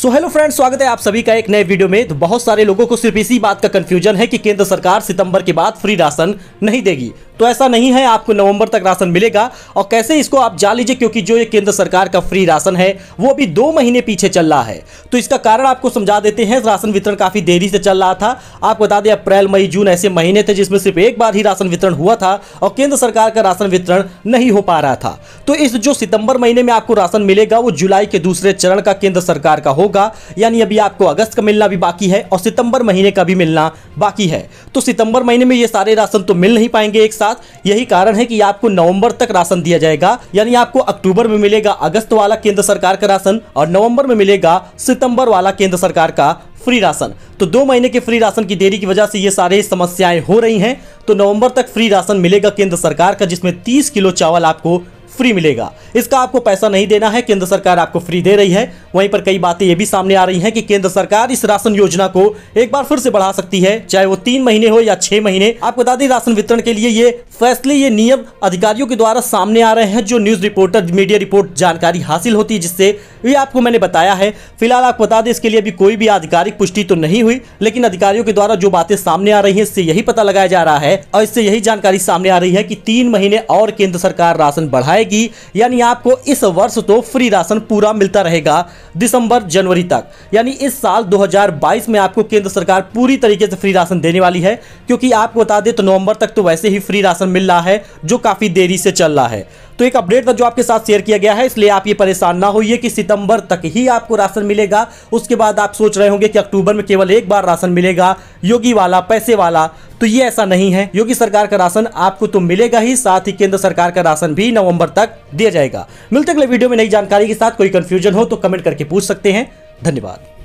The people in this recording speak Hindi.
सो हेलो फ्रेंड्स स्वागत है आप सभी का एक नए वीडियो में तो बहुत सारे लोगों को सिर्फ इसी बात का कंफ्यूजन है कि केंद्र सरकार सितंबर के बाद फ्री राशन नहीं देगी तो ऐसा नहीं है आपको नवंबर तक राशन मिलेगा और कैसे इसको आप जान लीजिए क्योंकि जो ये केंद्र सरकार का फ्री राशन है वो अभी दो महीने पीछे चल रहा है तो इसका कारण आपको समझा देते हैं राशन वितरण काफ़ी देरी से चल रहा था आपको बता दें अप्रैल मई जून ऐसे महीने थे जिसमें सिर्फ एक बार ही राशन वितरण हुआ था और केंद्र सरकार का राशन वितरण नहीं हो पा रहा था तो इस जो सितंबर महीने में आपको राशन मिलेगा वो जुलाई के दूसरे चरण का केंद्र सरकार का होगा होगा यानी अभी आपको अगस्त का मिलना भी बाकी है और सितंबर महीने का भी मिलना बाकी है तो सितंबर महीने में ये सारे राशन तो मिल नहीं पाएंगे एक साथ यही कारण है कि आपको नवंबर तक राशन दिया जाएगा यानी आपको अक्टूबर में मिलेगा अगस्त वाला केंद्र सरकार का राशन और नवंबर में मिलेगा सितंबर वाला केंद्र सरकार का फ्री राशन तो दो महीने के फ्री राशन की देरी की वजह से ये सारे समस्याएं हो रही हैं तो नवंबर तक फ्री राशन मिलेगा केंद्र सरकार का जिसमें 30 किलो चावल आपको फ्री मिलेगा इसका आपको पैसा नहीं देना है केंद्र सरकार आपको फ्री दे रही है वहीं पर कई बातें ये भी सामने आ रही हैं कि केंद्र सरकार इस राशन योजना को एक बार फिर से बढ़ा सकती है चाहे वो तीन महीने हो या छह महीने आपको बता दें राशन वितरण के लिए ये फैसले ये नियम अधिकारियों के द्वारा सामने आ रहे हैं जो न्यूज रिपोर्टर मीडिया रिपोर्ट जानकारी हासिल होती है जिससे ये आपको मैंने बताया है फिलहाल आपको बता दें इसके लिए अभी कोई भी आधिकारिक पुष्टि तो नहीं हुई लेकिन अधिकारियों के द्वारा जो बातें सामने आ रही है इससे यही पता लगाया जा रहा है और इससे यही जानकारी सामने आ रही है कि तीन महीने और केंद्र सरकार राशन बढ़ाएगी यानी आपको इस वर्ष तो फ्री राशन पूरा मिलता रहेगा दिसंबर जनवरी तक यानी इस साल 2022 में आपको केंद्र सरकार पूरी तरीके से फ्री राशन देने वाली है क्योंकि आपको बता दें तो नवंबर तक तो वैसे ही फ्री राशन मिल रहा है जो काफ़ी देरी से चल रहा है तो एक अपडेट था जो आपके साथ शेयर किया गया है इसलिए आप ये परेशान ना होइए कि सितंबर तक ही आपको राशन मिलेगा उसके बाद आप सोच रहे होंगे कि अक्टूबर में केवल एक बार राशन मिलेगा योगी वाला पैसे वाला तो ये ऐसा नहीं है योगी सरकार का राशन आपको तो मिलेगा ही साथ ही केंद्र सरकार का राशन भी नवंबर तक दिया जाएगा मिलते अगले वीडियो में नई जानकारी के साथ कोई कंफ्यूजन हो तो कमेंट करके पूछ सकते हैं धन्यवाद